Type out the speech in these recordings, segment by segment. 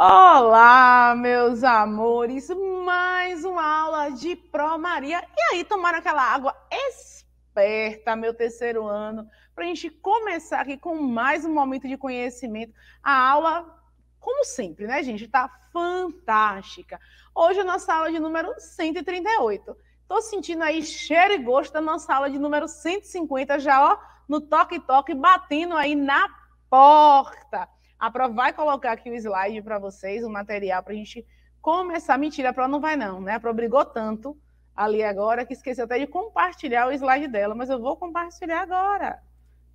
Olá, meus amores! Mais uma aula de Pro Maria. E aí, tomaram aquela água esperta, meu terceiro ano, para a gente começar aqui com mais um momento de conhecimento. A aula, como sempre, né, gente? Tá fantástica. Hoje é a nossa aula de número 138. Tô sentindo aí cheiro e gosto da nossa aula de número 150 já, ó, no toque-toque, batendo aí na porta. A Pro vai colocar aqui o slide para vocês, o material para a gente começar. Mentira, a Pro não vai não, né? A Pro brigou tanto ali agora que esqueceu até de compartilhar o slide dela, mas eu vou compartilhar agora.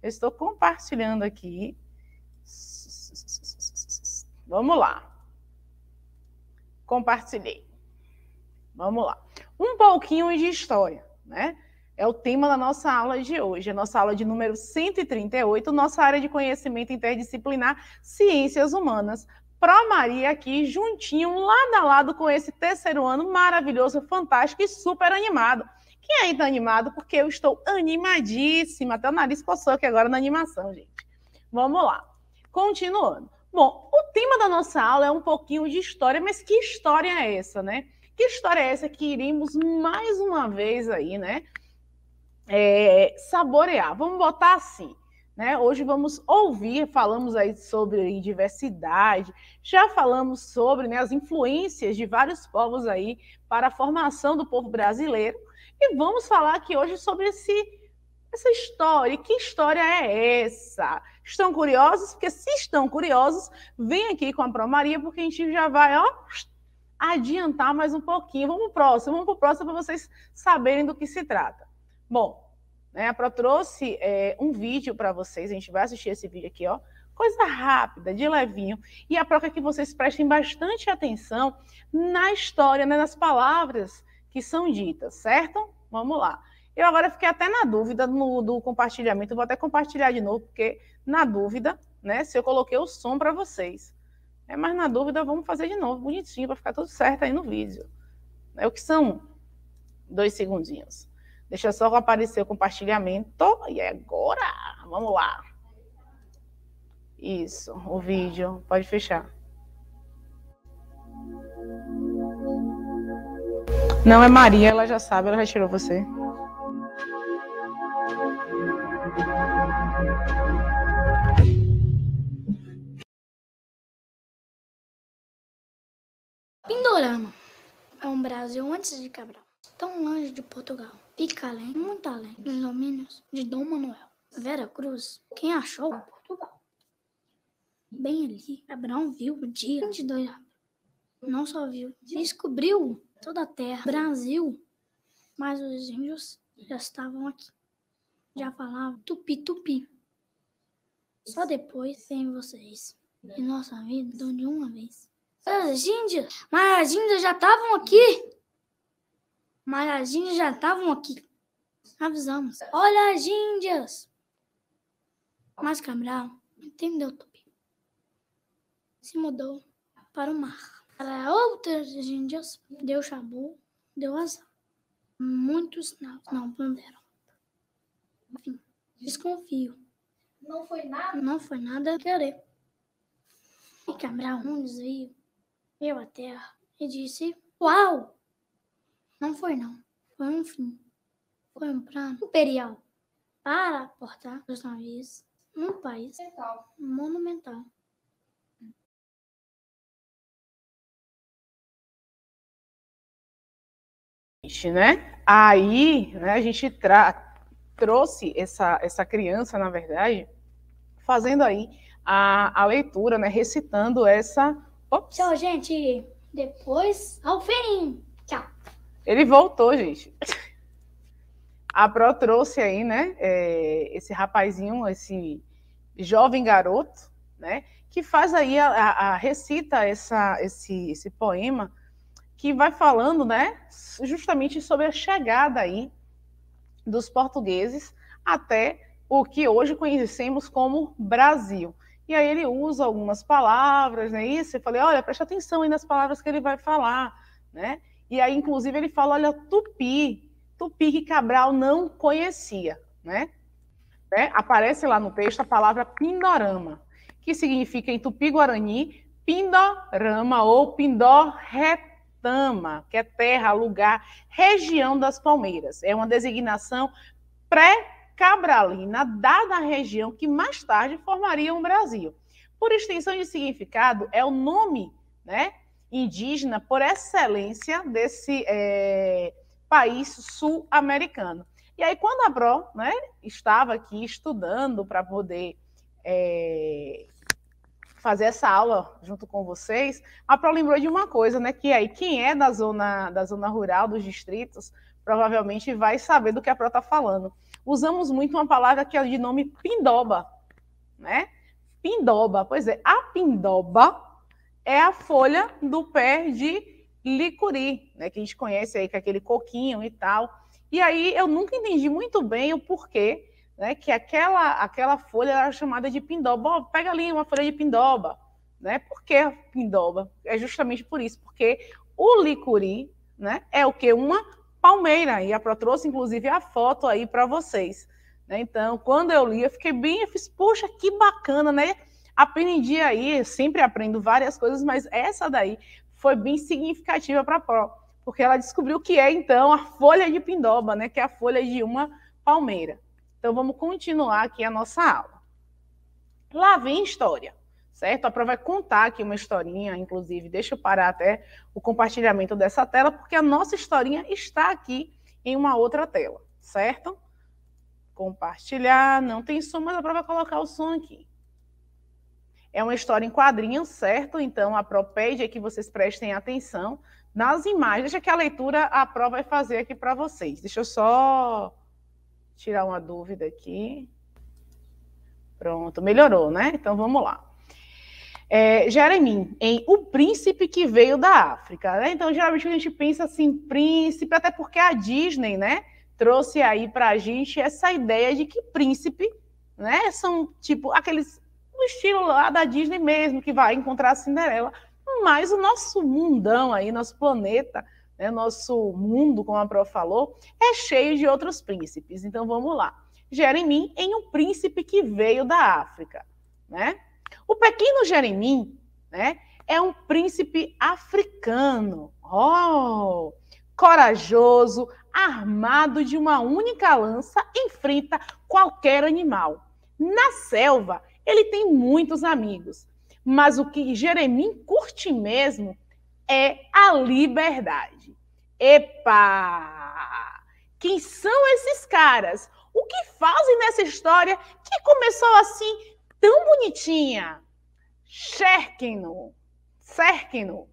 Eu estou compartilhando aqui. Vamos lá. Compartilhei. Vamos lá. Um pouquinho de história, né? É o tema da nossa aula de hoje, a nossa aula de número 138, nossa área de conhecimento interdisciplinar, ciências humanas. Pro Maria aqui, juntinho, lado a lado com esse terceiro ano maravilhoso, fantástico e super animado. Quem é ainda tá animado? Porque eu estou animadíssima, até o nariz coçou aqui agora na animação, gente. Vamos lá. Continuando. Bom, o tema da nossa aula é um pouquinho de história, mas que história é essa, né? Que história é essa que iremos mais uma vez aí, né? é, saborear. Vamos botar assim. Né? Hoje vamos ouvir, falamos aí sobre diversidade, já falamos sobre né, as influências de vários povos aí para a formação do povo brasileiro e vamos falar aqui hoje sobre esse, essa história. que história é essa? Estão curiosos? Porque se estão curiosos, vem aqui com a Pro Maria, porque a gente já vai ó, adiantar mais um pouquinho. Vamos para o próximo, vamos para o próximo para vocês saberem do que se trata. Bom, né, a Pro trouxe é, um vídeo para vocês, a gente vai assistir esse vídeo aqui, ó. Coisa rápida, de levinho. E a Pro é que vocês prestem bastante atenção na história, né, nas palavras que são ditas, certo? Vamos lá. Eu agora fiquei até na dúvida no, do compartilhamento, vou até compartilhar de novo, porque na dúvida, né, se eu coloquei o som para vocês. É, mas na dúvida, vamos fazer de novo, bonitinho, para ficar tudo certo aí no vídeo. É o que são dois segundinhos. Deixa só aparecer o compartilhamento. E agora, vamos lá. Isso, o vídeo. Pode fechar. Não é Maria, ela já sabe, ela já tirou você. Pindorama é um Brasil antes de Cabral tão longe de Portugal. Fica além, muito além, dos domínios de Dom Manuel. Vera Cruz, quem achou Portugal. Bem ali, Abraão viu o dia 22 de abril. Não só viu, descobriu toda a terra, Brasil. Mas os índios já estavam aqui. Já falavam tupi-tupi. Só depois vem vocês. E nossa vida de uma vez. As índias, mas as índias já estavam aqui. Mas as índias já estavam aqui. Avisamos. Olha as índias! Mas Cabral entendeu Tupi. Se mudou para o mar. Para outras índias, deu chabu, deu azar. Muitos não, não ponderam. Enfim, desconfio. Não foi nada? Não foi nada a querer. E Cabral, um desvio, veio à terra e disse: Uau! Não foi, não. Foi um fim. Foi um plano imperial para portar os navios num país monumental. monumental. Né? Aí né, a gente trouxe essa, essa criança, na verdade, fazendo aí a, a leitura, né, recitando essa. Ops. Tchau, gente. Depois, ao fim. Tchau. Ele voltou, gente. A Pro trouxe aí, né? É, esse rapazinho, esse jovem garoto, né? Que faz aí a, a, a recita essa, esse, esse poema que vai falando, né? Justamente sobre a chegada aí dos portugueses até o que hoje conhecemos como Brasil. E aí ele usa algumas palavras, né? Isso, eu falei, olha, preste atenção aí nas palavras que ele vai falar, né? E aí, inclusive, ele fala: olha, Tupi, Tupi que Cabral não conhecia, né? né? Aparece lá no texto a palavra pindorama, que significa em tupi-guarani pindorama ou pindorretama, que é terra, lugar, região das palmeiras. É uma designação pré-cabralina dada à região que mais tarde formaria o um Brasil. Por extensão de significado, é o nome né, indígena por excelência desse é, país sul-americano. E aí, quando a Bro né, estava aqui estudando para poder é, fazer essa aula junto com vocês, a Pro lembrou de uma coisa, né? Que aí quem é da zona, da zona rural, dos distritos, provavelmente vai saber do que a Pro está falando. Usamos muito uma palavra que é de nome pindoba, né? Pindoba, pois é, a pindoba é a folha do pé de licuri, né, que a gente conhece aí com é aquele coquinho e tal. E aí eu nunca entendi muito bem o porquê, né, que aquela aquela folha era chamada de pindoba. Oh, pega ali uma folha de pindoba, né? Por que pindoba? É justamente por isso, porque o licuri, né, é o que uma palmeira. E a Pro trouxe inclusive a foto aí para vocês. Né? Então, quando eu li, eu fiquei bem, eu fiz, poxa, que bacana, né? Aprendi aí, sempre aprendo várias coisas, mas essa daí foi bem significativa para a Pro, porque ela descobriu o que é então a folha de pindoba, né, que é a folha de uma palmeira. Então vamos continuar aqui a nossa aula. Lá vem história, certo? A Pro vai contar aqui uma historinha, inclusive, deixa eu parar até o compartilhamento dessa tela, porque a nossa historinha está aqui em uma outra tela, certo? Compartilhar, não tem som, mas a Pro vai colocar o som aqui. É uma história em quadrinhos, certo? Então, a propede é que vocês prestem atenção nas imagens. Deixa que a leitura a Pro vai fazer aqui para vocês. Deixa eu só tirar uma dúvida aqui. Pronto, melhorou, né? Então, vamos lá. É, Jeremim, em O Príncipe que Veio da África. Né? Então, geralmente a gente pensa assim, príncipe, até porque a Disney, né, trouxe aí para a gente essa ideia de que príncipe, né, são tipo aqueles no estilo lá da Disney mesmo, que vai encontrar a Cinderela. Mas o nosso mundão aí, nosso planeta, né, nosso mundo, como a Prof falou, é cheio de outros príncipes. Então vamos lá. Jeremim em um príncipe que veio da África, né? O pequeno Jeremim, né, é um príncipe africano. Oh! Corajoso, armado de uma única lança, enfrenta qualquer animal. Na selva, ele tem muitos amigos, mas o que Jeremim curte mesmo é a liberdade. Epa! Quem são esses caras? O que fazem nessa história que começou assim tão bonitinha? Cerquem-no, cerquem-no.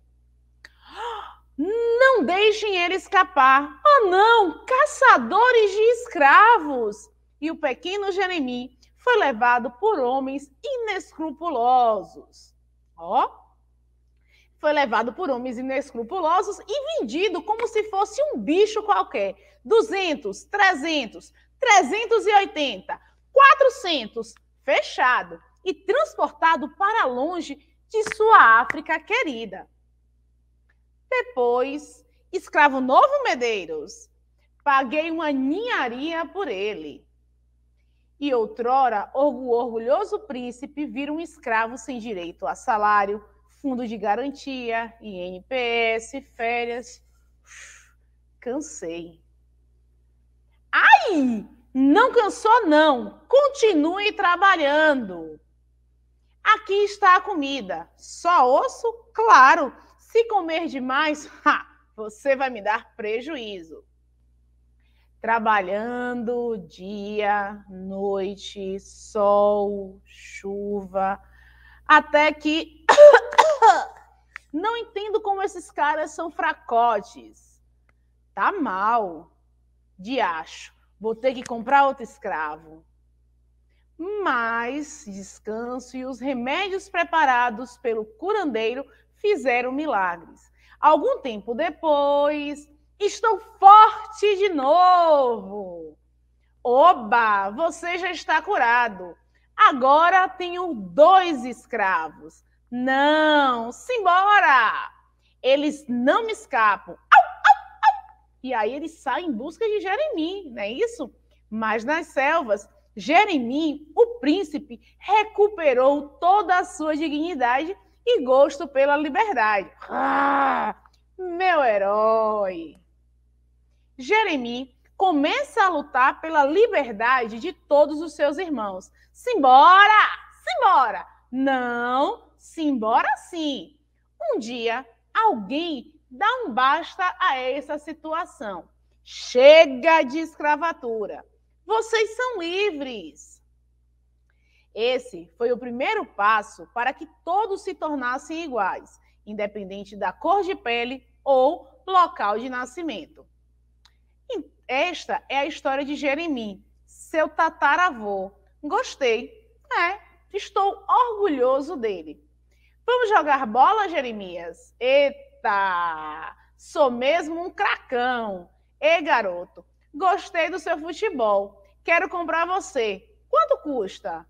Não deixem ele escapar. Oh, não! Caçadores de escravos! E o pequeno Jeremim foi levado por homens inescrupulosos. Ó. Foi levado por homens inescrupulosos e vendido como se fosse um bicho qualquer. 200, 300, 380, 400, fechado e transportado para longe de sua África querida. Depois, escravo novo Medeiros, paguei uma ninharia por ele e outrora, o orgulhoso príncipe vira um escravo sem direito a salário, fundo de garantia, INPS, férias. cansei. Ai! Não cansou, não. Continue trabalhando. Aqui está a comida. Só osso? Claro. Se comer demais, ha, você vai me dar prejuízo trabalhando dia, noite, sol, chuva, até que não entendo como esses caras são fracotes. Tá mal. de acho. vou ter que comprar outro escravo. Mas descanso e os remédios preparados pelo curandeiro fizeram milagres. Algum tempo depois, Estou forte de novo. Oba, você já está curado. Agora tenho dois escravos. Não, simbora! Eles não me escapam. Au, au, au. E aí ele sai em busca de Jeremi, não é isso? Mas nas selvas, Jeremi, o príncipe, recuperou toda a sua dignidade e gosto pela liberdade. Ah, meu herói! Jeremi começa a lutar pela liberdade de todos os seus irmãos. Simbora! Simbora! Não, simbora sim. Um dia, alguém dá um basta a essa situação. Chega de escravatura. Vocês são livres. Esse foi o primeiro passo para que todos se tornassem iguais, independente da cor de pele ou local de nascimento. Esta é a história de Jeremi, seu tataravô. Gostei. É, estou orgulhoso dele. Vamos jogar bola, Jeremias? Eita! Sou mesmo um cracão. Ei, garoto, gostei do seu futebol. Quero comprar você. Quanto custa?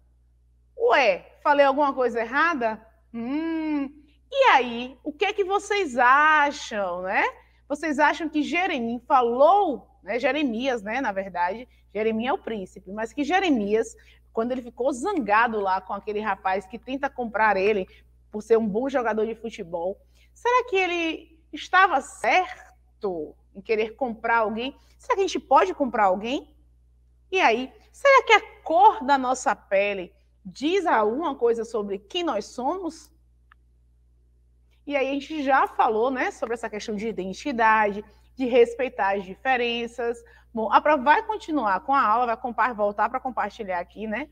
Ué, falei alguma coisa errada? Hum. E aí, o que é que vocês acham, né? Vocês acham que Jeremi falou né? Jeremias, né, na verdade, Jeremias é o príncipe, mas que Jeremias, quando ele ficou zangado lá com aquele rapaz que tenta comprar ele por ser um bom jogador de futebol, será que ele estava certo em querer comprar alguém? Será que a gente pode comprar alguém? E aí, será que a cor da nossa pele diz alguma coisa sobre quem nós somos? E aí a gente já falou, né, sobre essa questão de identidade, de respeitar as diferenças. Bom, a prova vai continuar com a aula, vai voltar para compartilhar aqui, né?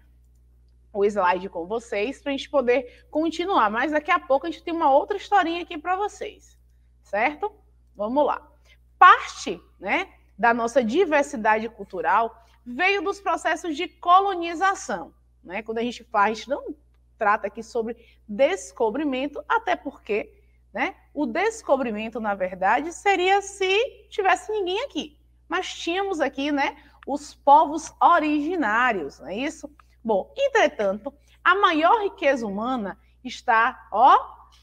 O slide com vocês para a gente poder continuar. Mas daqui a pouco a gente tem uma outra historinha aqui para vocês, certo? Vamos lá. Parte, né, da nossa diversidade cultural veio dos processos de colonização, né? Quando a gente faz, a gente não trata aqui sobre descobrimento, até porque né? O descobrimento, na verdade, seria se tivesse ninguém aqui. Mas tínhamos aqui né, os povos originários, não é isso? Bom, entretanto, a maior riqueza humana está, ó,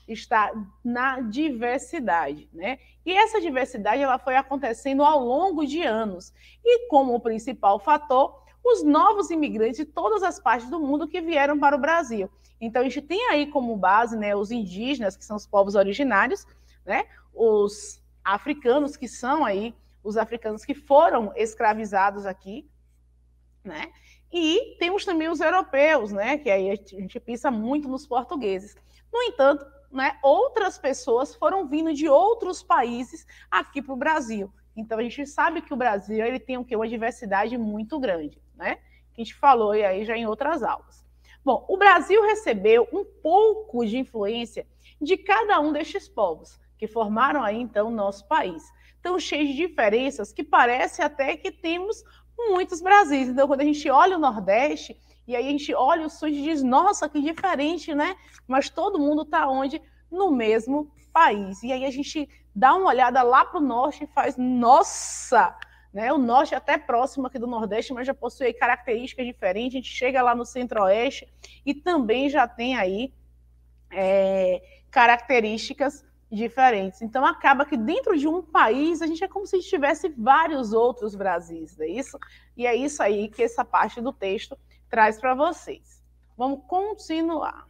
está na diversidade, né? E essa diversidade ela foi acontecendo ao longo de anos. E como principal fator, os novos imigrantes de todas as partes do mundo que vieram para o Brasil. Então, a gente tem aí como base né, os indígenas, que são os povos originários, né, os africanos, que são aí os africanos que foram escravizados aqui, né? E temos também os europeus, né? Que aí a gente pensa muito nos portugueses. No entanto, né, outras pessoas foram vindo de outros países aqui para o Brasil. Então a gente sabe que o Brasil ele tem o uma diversidade muito grande, né? Que a gente falou e aí já em outras aulas. Bom, o Brasil recebeu um pouco de influência de cada um destes povos que formaram aí então nosso país, tão cheio de diferenças que parece até que temos muitos Brasis. Então quando a gente olha o Nordeste e aí a gente olha o Sul e diz, nossa, que diferente, né? Mas todo mundo está onde? No mesmo país. E aí a gente dá uma olhada lá para o norte e faz, nossa! Né? O norte é até próximo aqui do Nordeste, mas já possui características diferentes. A gente chega lá no Centro-Oeste e também já tem aí é, características diferentes. Então acaba que dentro de um país a gente é como se tivesse vários outros Brasis, é isso? E é isso aí que essa parte do texto traz para vocês. Vamos continuar.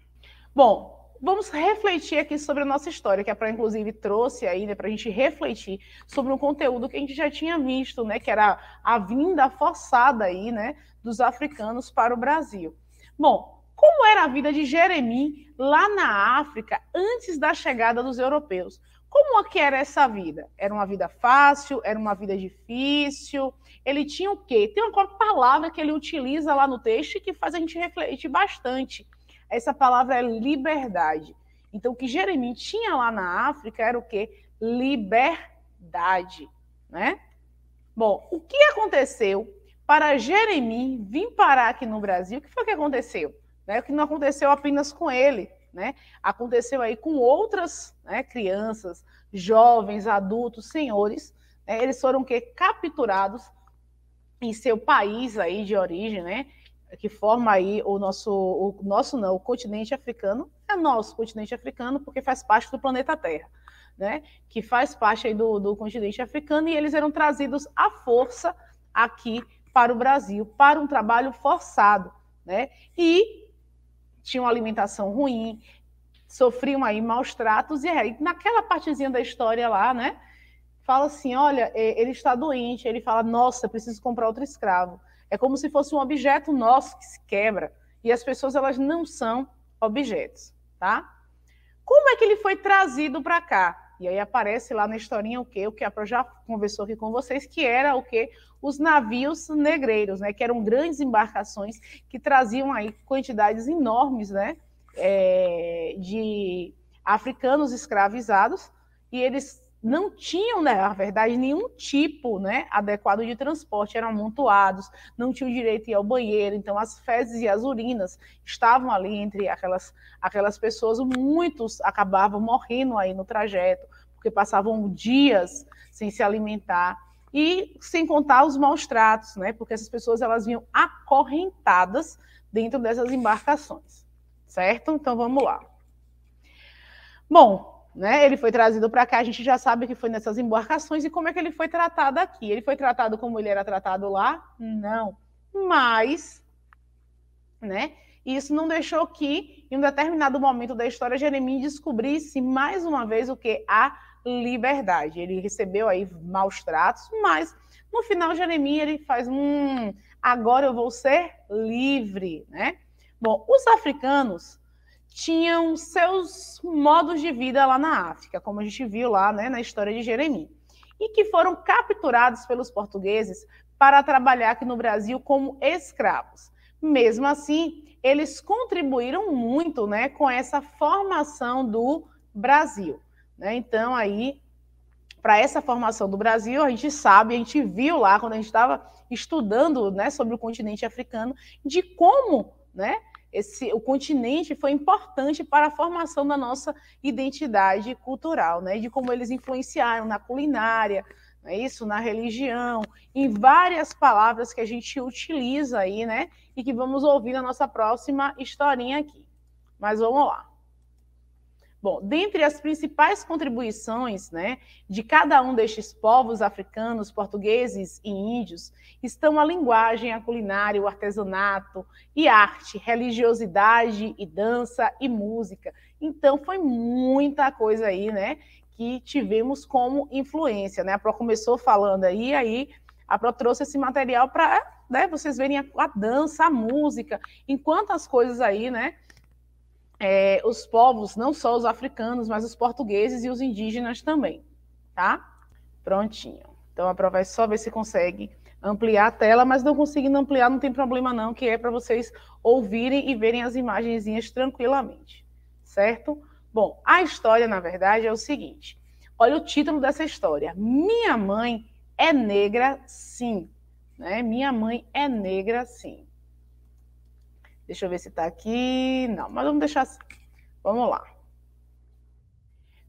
Bom, vamos refletir aqui sobre a nossa história, que a Praia, inclusive, trouxe aí, né, para a gente refletir sobre um conteúdo que a gente já tinha visto, né, que era a vinda forçada aí, né, dos africanos para o Brasil. Bom, como era a vida de Jeremi lá na África antes da chegada dos europeus? Como é que era essa vida? Era uma vida fácil? Era uma vida difícil? Ele tinha o quê? Tem uma palavra que ele utiliza lá no texto que faz a gente refletir bastante essa palavra é liberdade. Então, o que Jeremi tinha lá na África era o quê? Liberdade, né? Bom, o que aconteceu para Jeremi vir parar aqui no Brasil? O que foi que aconteceu? Né? O que não aconteceu apenas com ele, né? Aconteceu aí com outras né, crianças, jovens, adultos, senhores. Né? Eles foram que capturados em seu país aí de origem, né? que forma aí o nosso, o nosso não, o continente africano, é nosso continente africano, porque faz parte do planeta Terra, né? Que faz parte aí do, do continente africano, e eles eram trazidos à força aqui para o Brasil, para um trabalho forçado, né? E tinham alimentação ruim, sofriam aí maus tratos, e aí, é, naquela partezinha da história lá, né? Fala assim: olha, é, ele está doente, ele fala, nossa, preciso comprar outro escravo. É como se fosse um objeto nosso que se quebra. E as pessoas, elas não são objetos, tá? Como é que ele foi trazido para cá? E aí aparece lá na historinha o que o que a Pro já conversou aqui com vocês, que era o que os navios negreiros, né, que eram grandes embarcações que traziam aí quantidades enormes, né, é, de africanos escravizados e eles não tinham, né, na verdade, nenhum tipo né, adequado de transporte, eram amontoados, não tinham direito a ir ao banheiro, então as fezes e as urinas estavam ali entre aquelas, aquelas pessoas, muitos acabavam morrendo aí no trajeto, porque passavam dias sem se alimentar, e sem contar os maus tratos, né, porque essas pessoas elas vinham acorrentadas dentro dessas embarcações, certo? Então vamos lá. Bom, né? Ele foi trazido para cá, a gente já sabe que foi nessas embarcações e como é que ele foi tratado aqui. Ele foi tratado como ele era tratado lá? Não. Mas, né? Isso não deixou que, em um determinado momento da história, Jeremias descobrisse mais uma vez o que a liberdade. Ele recebeu aí maus tratos, mas no final Jeremias ele faz um, agora eu vou ser livre, né? Bom, os africanos tinham seus modos de vida lá na África, como a gente viu lá né, na história de Jeremias, e que foram capturados pelos portugueses para trabalhar aqui no Brasil como escravos. Mesmo assim, eles contribuíram muito né, com essa formação do Brasil. Né? Então, aí, para essa formação do Brasil, a gente sabe, a gente viu lá, quando a gente estava estudando né, sobre o continente africano, de como né, esse, o continente foi importante para a formação da nossa identidade cultural, né? De como eles influenciaram na culinária, é isso, na religião, em várias palavras que a gente utiliza aí, né? E que vamos ouvir na nossa próxima historinha aqui. Mas vamos lá. Bom, dentre as principais contribuições né, de cada um destes povos africanos, portugueses e índios, estão a linguagem, a culinária, o artesanato e arte, religiosidade e dança e música. Então, foi muita coisa aí, né, que tivemos como influência, né? A Pro começou falando aí, aí a Pro trouxe esse material para né, vocês verem a, a dança, a música, enquanto as coisas aí, né, é, os povos, não só os africanos, mas os portugueses e os indígenas também, tá? Prontinho. Então, a prova é só ver se consegue ampliar a tela, mas não conseguindo ampliar, não tem problema não, que é para vocês ouvirem e verem as imagenzinhas tranquilamente, certo? Bom, a história, na verdade, é o seguinte. Olha o título dessa história. Minha mãe é negra, sim. Né? Minha mãe é negra, sim. Deixa eu ver se está aqui. Não, mas vamos deixar assim. Vamos lá.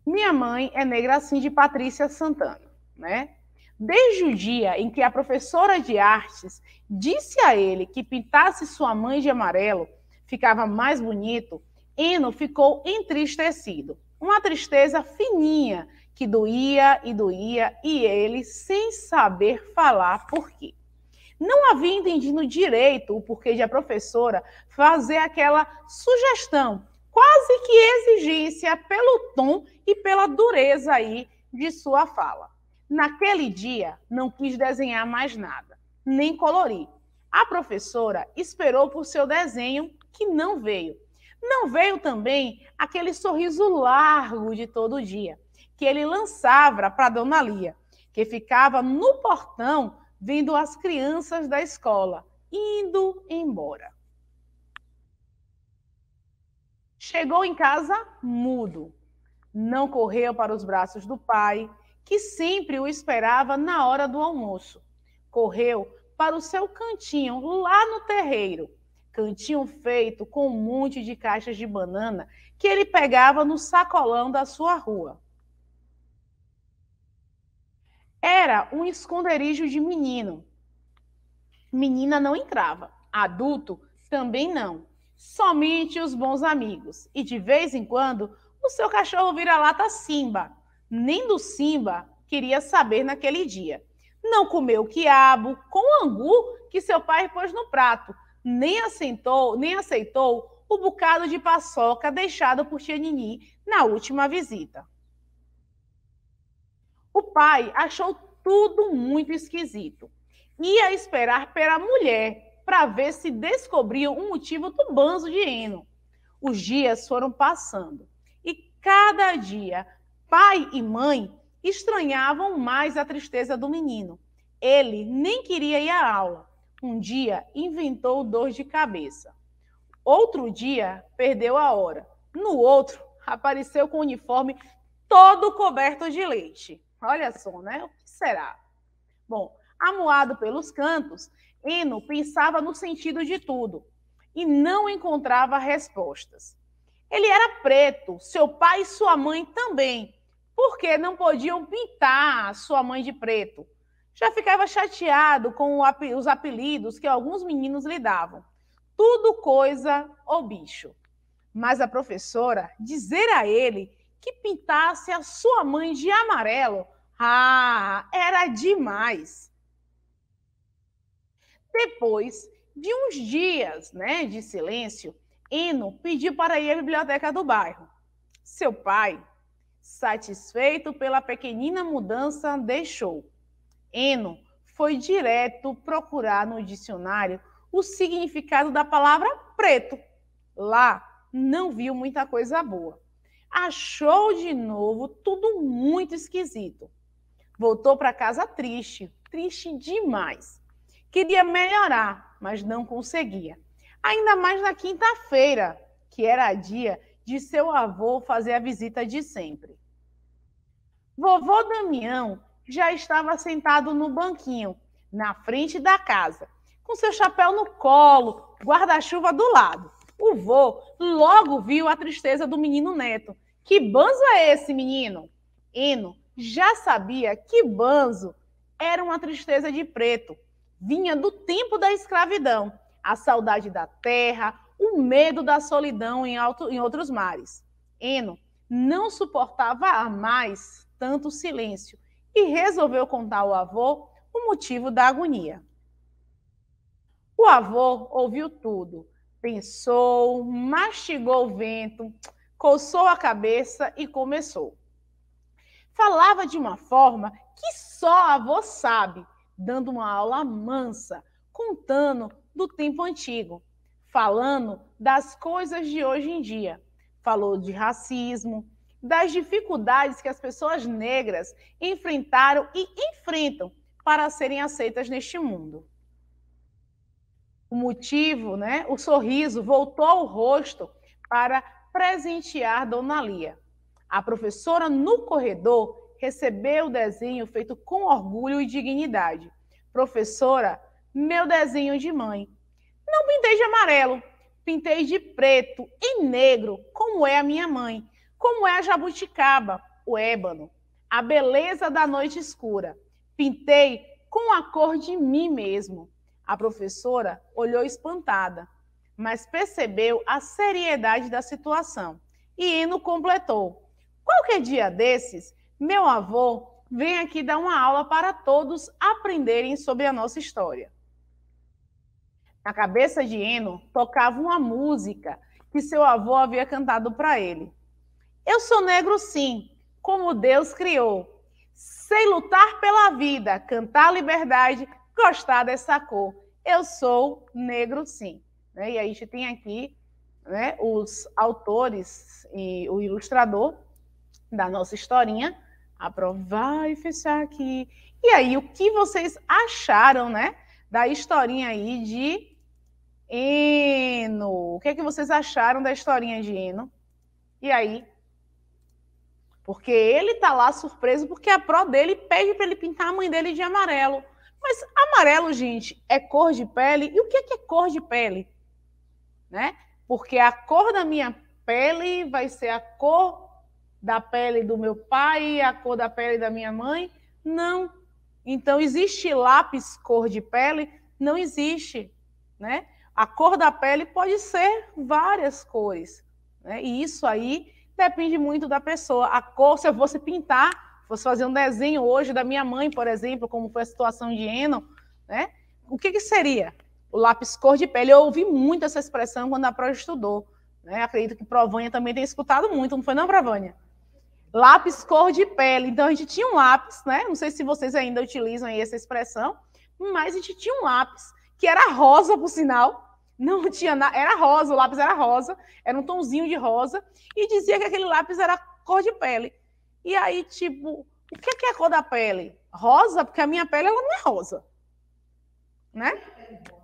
Minha mãe é negra assim de Patrícia Santana, né? Desde o dia em que a professora de artes disse a ele que pintasse sua mãe de amarelo ficava mais bonito, Eno ficou entristecido. Uma tristeza fininha que doía e doía e ele sem saber falar por quê. Não havia entendido direito o porquê de a professora fazer aquela sugestão, quase que exigência pelo tom e pela dureza aí de sua fala. Naquele dia, não quis desenhar mais nada, nem colorir. A professora esperou por seu desenho, que não veio. Não veio também aquele sorriso largo de todo dia, que ele lançava para Dona Lia, que ficava no portão vendo as crianças da escola indo embora. Chegou em casa mudo. Não correu para os braços do pai, que sempre o esperava na hora do almoço. Correu para o seu cantinho lá no terreiro. Cantinho feito com um monte de caixas de banana que ele pegava no sacolão da sua rua. Era um esconderijo de menino. Menina não entrava, adulto também não. Somente os bons amigos. E de vez em quando, o seu cachorro vira-lata Simba. Nem do Simba queria saber naquele dia. Não comeu quiabo com angu que seu pai pôs no prato, nem aceitou nem aceitou o bocado de paçoca deixado por Tia Nini na última visita. O pai achou tudo muito esquisito. Ia esperar pela mulher para ver se descobriam o motivo do banzo de Eno. Os dias foram passando e cada dia pai e mãe estranhavam mais a tristeza do menino. Ele nem queria ir à aula. Um dia inventou dor de cabeça. Outro dia perdeu a hora. No outro, apareceu com o uniforme todo coberto de leite. Olha só, né? O que será? Bom, amuado pelos cantos, Eno pensava no sentido de tudo e não encontrava respostas. Ele era preto, seu pai e sua mãe também, porque não podiam pintar sua mãe de preto. Já ficava chateado com os apelidos que alguns meninos lhe davam. Tudo coisa ou bicho. Mas a professora dizer a ele que pintasse a sua mãe de amarelo ah, era demais. Depois de uns dias né, de silêncio, Eno pediu para ir à biblioteca do bairro. Seu pai, satisfeito pela pequenina mudança, deixou. Eno foi direto procurar no dicionário o significado da palavra preto. Lá não viu muita coisa boa. Achou de novo tudo muito esquisito. Voltou para casa triste, triste demais. Queria melhorar, mas não conseguia. Ainda mais na quinta-feira, que era dia de seu avô fazer a visita de sempre. Vovô Damião já estava sentado no banquinho, na frente da casa, com seu chapéu no colo, guarda-chuva do lado. O vô logo viu a tristeza do menino neto. Que banzo é esse, menino? Eno já sabia que banzo era uma tristeza de preto. Vinha do tempo da escravidão, a saudade da terra, o medo da solidão em, alto, em outros mares. Eno não suportava a mais tanto silêncio e resolveu contar ao avô o motivo da agonia. O avô ouviu tudo, pensou, mastigou o vento, coçou a cabeça e começou falava de uma forma que só a avó sabe, dando uma aula mansa, contando do tempo antigo, falando das coisas de hoje em dia. Falou de racismo, das dificuldades que as pessoas negras enfrentaram e enfrentam para serem aceitas neste mundo. O motivo, né? O sorriso voltou ao rosto para presentear Dona Lia. A professora, no corredor, recebeu o desenho feito com orgulho e dignidade. Professora, meu desenho de mãe. Não pintei de amarelo, pintei de preto e negro, como é a minha mãe, como é a jabuticaba, o ébano, a beleza da noite escura. Pintei com a cor de mim mesmo. A professora olhou espantada, mas percebeu a seriedade da situação. E Eno completou: Qualquer dia desses, meu avô vem aqui dar uma aula para todos aprenderem sobre a nossa história. Na cabeça de Eno tocava uma música que seu avô havia cantado para ele. Eu sou negro, sim, como Deus criou. Sei lutar pela vida, cantar a liberdade, gostar dessa cor. Eu sou negro, sim. Né? E aí a gente tem aqui né, os autores e o ilustrador da nossa historinha, aprovar e fechar aqui. E aí, o que vocês acharam, né, da historinha aí de Eno? O que é que vocês acharam da historinha de Eno? E aí? Porque ele tá lá surpreso porque a pró dele pede para ele pintar a mãe dele de amarelo. Mas amarelo, gente, é cor de pele. E o que é, que é cor de pele? Né? Porque a cor da minha pele vai ser a cor da pele do meu pai, a cor da pele da minha mãe. Não. Então, existe lápis cor de pele? Não existe. Né? A cor da pele pode ser várias cores. Né? E isso aí depende muito da pessoa. A cor, se eu fosse pintar, fosse fazer um desenho hoje da minha mãe, por exemplo, como foi a situação de Eno, né? o que, que seria? O lápis cor de pele. Eu ouvi muito essa expressão quando a Pro estudou. Né? Acredito que Provânia também tem escutado muito, não foi não, Provânia? lápis cor de pele. Então a gente tinha um lápis, né? Não sei se vocês ainda utilizam essa expressão, mas a gente tinha um lápis que era rosa, por sinal. Não tinha nada, era rosa, o lápis era rosa, era um tonzinho de rosa, e dizia que aquele lápis era cor de pele. E aí, tipo, o que é, que é a cor da pele? Rosa? Porque a minha pele ela não é rosa. Né?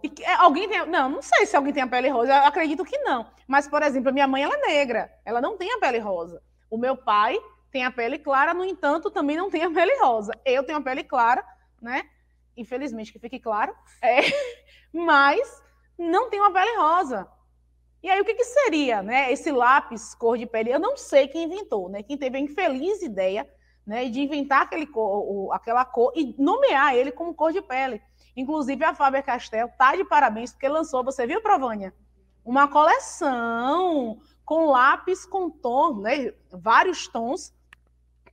E, é, alguém tem. Não, não sei se alguém tem a pele rosa, eu acredito que não. Mas, por exemplo, a minha mãe ela é negra, ela não tem a pele rosa. O meu pai, tem a pele clara, no entanto, também não tem a pele rosa. Eu tenho a pele clara, né? Infelizmente que fique claro, é, mas não tenho a pele rosa. E aí, o que, que seria, né? Esse lápis cor de pele? Eu não sei quem inventou, né? Quem teve a infeliz ideia né, de inventar aquele cor, aquela cor e nomear ele como cor de pele. Inclusive, a Faber Castel tá de parabéns porque lançou, você viu, Provânia? Uma coleção com lápis com tom, né, vários tons,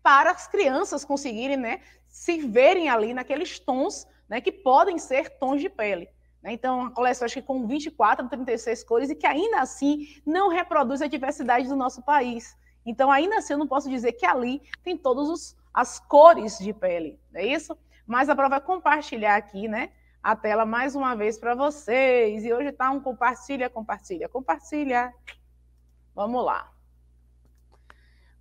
para as crianças conseguirem né, se verem ali naqueles tons né, que podem ser tons de pele. Né? Então, uma coleção acho que com 24, 36 cores e que ainda assim não reproduz a diversidade do nosso país. Então, ainda assim, eu não posso dizer que ali tem todas as cores de pele, não é isso? Mas a prova é compartilhar aqui, né? A tela mais uma vez para vocês. E hoje está um compartilha, compartilha, compartilha. Vamos lá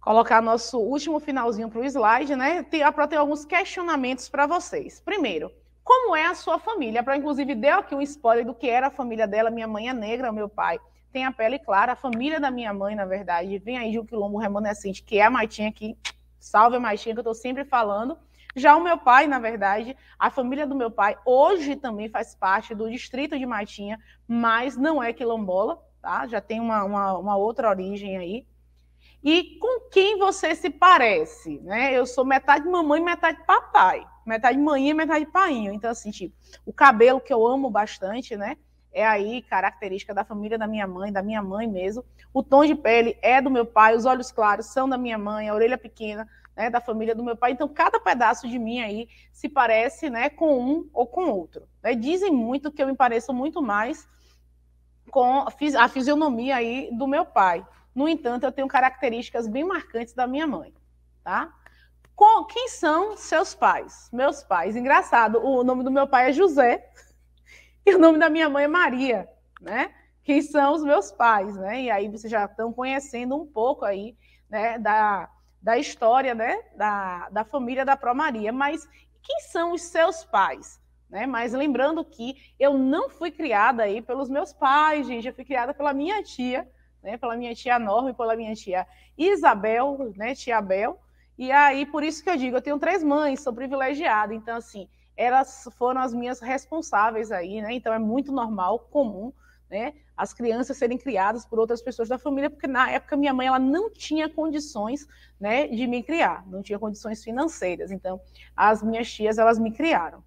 colocar nosso último finalzinho para o slide, né? É para ter alguns questionamentos para vocês. Primeiro, como é a sua família? Para inclusive deu aqui um spoiler do que era a família dela. Minha mãe é negra, meu pai tem a pele clara, a família da minha mãe, na verdade, vem aí de um quilombo remanescente, que é a Maitinha aqui. Salve a Maitinha, que eu estou sempre falando. Já o meu pai, na verdade, a família do meu pai hoje também faz parte do distrito de Maitinha, mas não é quilombola, tá? Já tem uma, uma, uma outra origem aí e com quem você se parece, né? Eu sou metade mamãe, metade papai, metade e metade painho. Então, assim, tipo, o cabelo que eu amo bastante, né? É aí característica da família da minha mãe, da minha mãe mesmo. O tom de pele é do meu pai, os olhos claros são da minha mãe, a orelha pequena, né, da família do meu pai. Então, cada pedaço de mim aí se parece, né, com um ou com outro. Né? Dizem muito que eu me pareço muito mais com a fisionomia aí do meu pai, no entanto, eu tenho características bem marcantes da minha mãe, tá? Com, quem são seus pais? Meus pais. Engraçado, o nome do meu pai é José e o nome da minha mãe é Maria, né? Quem são os meus pais, né? E aí vocês já estão conhecendo um pouco aí, né, da, da história, né, da, da família da Pró Maria. Mas quem são os seus pais? Né? Mas lembrando que eu não fui criada aí pelos meus pais, gente, eu fui criada pela minha tia, né, pela minha tia Norma e pela minha tia Isabel, né, tia Abel. E aí, por isso que eu digo, eu tenho três mães, sou privilegiada. Então, assim, elas foram as minhas responsáveis aí, né? Então, é muito normal, comum, né? As crianças serem criadas por outras pessoas da família, porque na época minha mãe ela não tinha condições, né, de me criar, não tinha condições financeiras. Então, as minhas tias elas me criaram.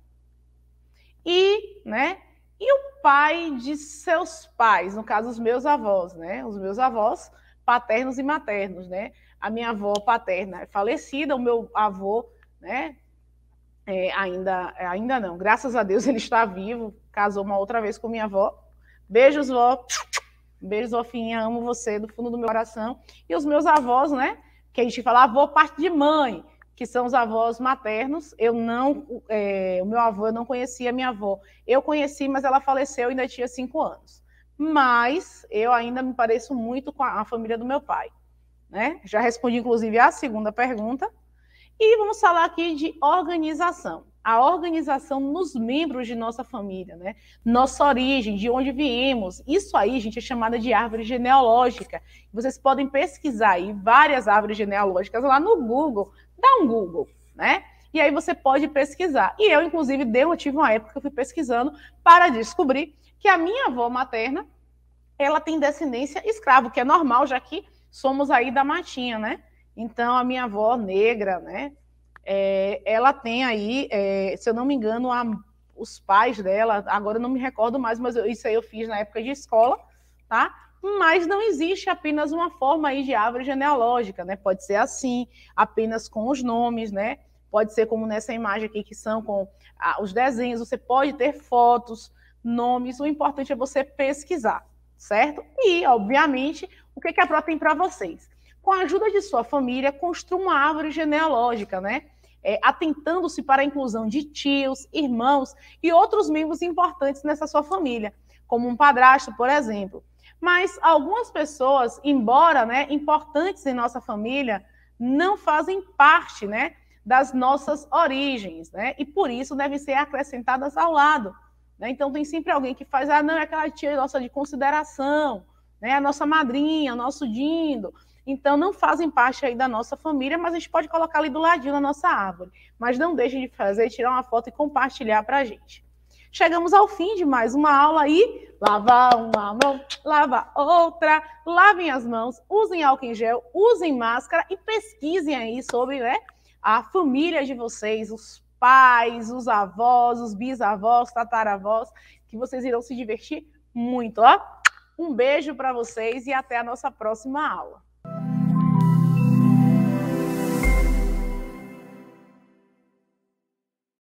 E, né, e o pai de seus pais, no caso, os meus avós, né? Os meus avós paternos e maternos, né? A minha avó paterna é falecida, o meu avô, né? É, ainda, é, ainda não, graças a Deus ele está vivo, casou uma outra vez com minha avó. Beijos, vó. Beijos, vofinha, amo você do fundo do meu coração. E os meus avós, né? Que a gente fala avô parte de mãe, que são os avós maternos. Eu não, é, o meu avô eu não conhecia, minha avó eu conheci, mas ela faleceu ainda tinha cinco anos. Mas eu ainda me pareço muito com a, a família do meu pai, né? Já respondi inclusive a segunda pergunta. E vamos falar aqui de organização. A organização nos membros de nossa família, né? Nossa origem, de onde viemos. Isso aí, gente, é chamada de árvore genealógica. Vocês podem pesquisar aí várias árvores genealógicas lá no Google dá um Google, né? E aí você pode pesquisar. E eu, inclusive, dei uma, tive uma época que eu fui pesquisando para descobrir que a minha avó materna, ela tem descendência escravo, que é normal, já que somos aí da matinha, né? Então, a minha avó negra, né? É, ela tem aí, é, se eu não me engano, a, os pais dela, agora eu não me recordo mais, mas eu, isso aí eu fiz na época de escola, tá? mas não existe apenas uma forma aí de árvore genealógica, né? Pode ser assim, apenas com os nomes, né? Pode ser como nessa imagem aqui, que são com ah, os desenhos, você pode ter fotos, nomes, o importante é você pesquisar, certo? E, obviamente, o que, que a Pro tem para vocês? Com a ajuda de sua família, construa uma árvore genealógica, né? É, atentando-se para a inclusão de tios, irmãos e outros membros importantes nessa sua família, como um padrasto, por exemplo. Mas algumas pessoas, embora né, importantes em nossa família, não fazem parte né, das nossas origens, né? E por isso devem ser acrescentadas ao lado. Né? Então tem sempre alguém que faz, ah, não, é aquela tia nossa de consideração, né? a nossa madrinha, o nosso dindo. Então não fazem parte aí da nossa família, mas a gente pode colocar ali do ladinho na nossa árvore. Mas não deixe de fazer, tirar uma foto e compartilhar para a gente. Chegamos ao fim de mais uma aula e lava uma mão, lava outra, lavem as mãos, usem álcool em gel, usem máscara e pesquisem aí sobre né, a família de vocês, os pais, os avós, os bisavós, tataravós, que vocês irão se divertir muito, ó. Um beijo para vocês e até a nossa próxima aula.